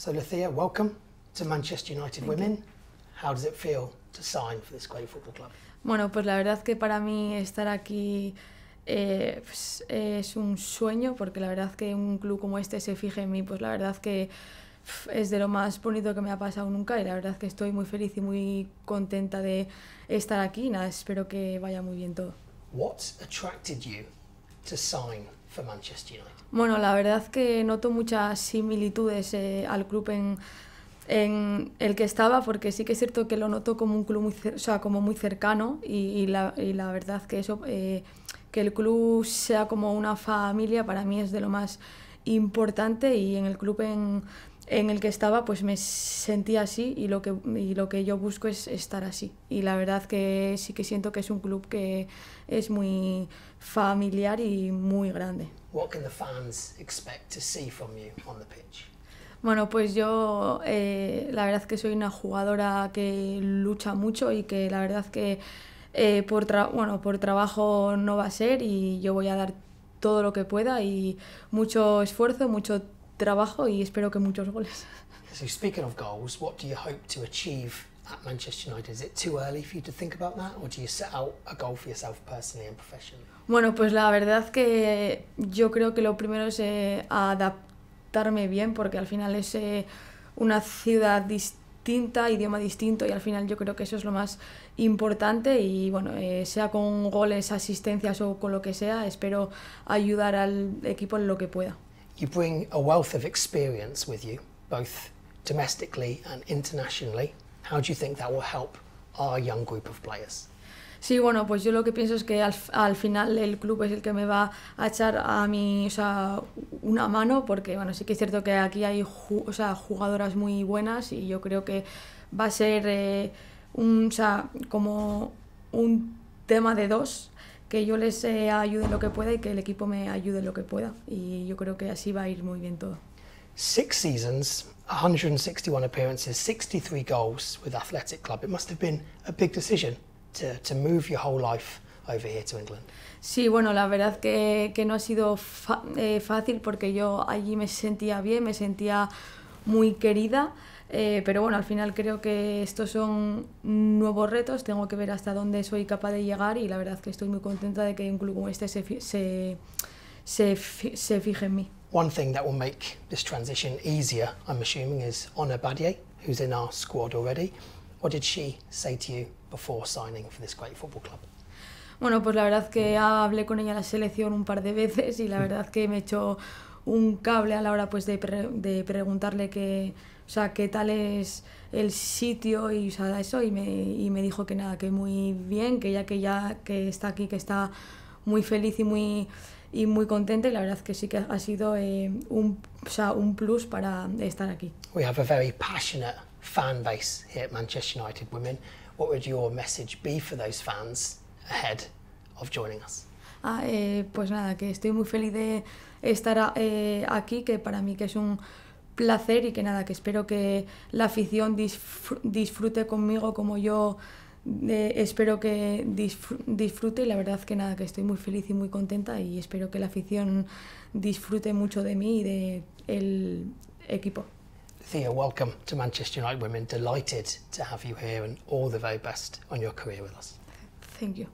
So, welcome to Manchester United Women. ¿cómo How does it feel to sign for club? Bueno, pues la verdad que para mí estar aquí eh, pues, eh, es un sueño, porque la verdad que un club como este se fije en mí, pues la verdad que es de lo más bonito que me ha pasado nunca y la verdad que estoy muy feliz y muy contenta de estar aquí. Nada, espero que vaya muy bien todo. What attracted you bueno, la verdad que noto muchas similitudes eh, al club en, en el que estaba porque sí que es cierto que lo noto como un club muy, sea, como muy cercano y, la, verdad que eso eh, que el club sea como una familia para mí es de lo más importante y en el club en en el que estaba, pues me sentía así y lo que, y lo que yo busco es estar así. Y la verdad que sí que siento que es un club que es muy familiar y muy grande. ¿Qué fans pitch? Bueno, pues yo eh, la verdad que soy una jugadora que lucha mucho y que la verdad que eh, por, bueno, por trabajo no va a ser y yo voy a dar todo lo que pueda y mucho esfuerzo, mucho trabajo y espero que muchos goles. speaking of goals, what do you hope to achieve at Manchester United? Is it too early for you to think about that or do you set out a goal for yourself personally and professionally? Bueno, pues la verdad que yo creo que lo primero es eh, adaptarme bien porque al final es eh, una ciudad distinta, idioma distinto y al final yo creo que eso es lo más importante y bueno, eh, sea con goles, asistencias o con lo que sea, espero ayudar al equipo en lo que pueda. You bring a wealth of experience with you, both domestically and internationally. How do you think that will help our young group of players? Sí, bueno, pues yo lo que pienso es que al, final el club es el que me va a echar a mí o sea, una mano, porque bueno, sí que es cierto que aquí hay o sea, jugadoras muy buenas y yo creo que va a ser eh, un, o sea, como un tema de dos que yo les eh, ayude lo que pueda y que el equipo me ayude lo que pueda. Y yo creo que así va a ir muy bien todo. Six seasons, 161 appearances, 63 goals with Athletic Club. It must have been a big decision to, to move your whole life over here to England. Sí, bueno, la verdad que, que no ha sido eh, fácil porque yo allí me sentía bien, me sentía muy querida. Eh, pero bueno, al final creo que estos son nuevos retos, tengo que ver hasta dónde soy capaz de llegar y la verdad que estoy muy contenta de que un club como este se, se, se, se fije en mí. One thing that will make this transition easier, I'm assuming, is Honor Badier, who's in our squad already. What did she say to you before signing for this great football club? Bueno, pues la verdad que hablé con ella en la selección un par de veces y la verdad que me echó un cable a la hora pues, de, de preguntarle que, o sea, qué tal es el sitio y o sea, eso y me, y me, dijo que nada, que muy bien, que ya que ya que está aquí, que está muy feliz y muy y muy contenta y la verdad que sí que ha sido eh, un, o sea, un plus para estar aquí. We have a very passionate fan base here at Manchester United Women. What would your message be for those fans ahead of joining us? Ah, eh, pues nada, que estoy muy feliz de estar eh, aquí, que para mí que es un placer y que nada, que espero que la afición disfrute conmigo como yo eh, espero que disfrute y la verdad que nada, que estoy muy feliz y muy contenta y espero que la afición disfrute mucho de mí y de el equipo. Thea, welcome to Manchester United Women. Delighted to have you here and all the very best on your career with us. Thank you.